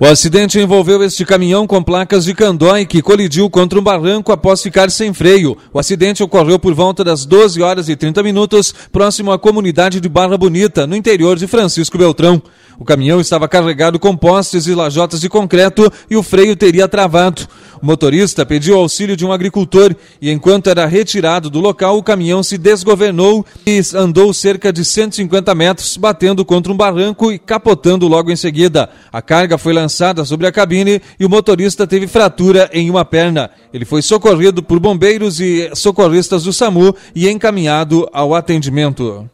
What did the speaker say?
O acidente envolveu este caminhão com placas de candói que colidiu contra um barranco após ficar sem freio. O acidente ocorreu por volta das 12 horas e 30 minutos, próximo à comunidade de Barra Bonita, no interior de Francisco Beltrão. O caminhão estava carregado com postes e lajotas de concreto e o freio teria travado. O motorista pediu auxílio de um agricultor e, enquanto era retirado do local, o caminhão se desgovernou e andou cerca de 150 metros, batendo contra um barranco e capotando logo em seguida. A carga foi lançada sobre a cabine e o motorista teve fratura em uma perna. Ele foi socorrido por bombeiros e socorristas do SAMU e encaminhado ao atendimento.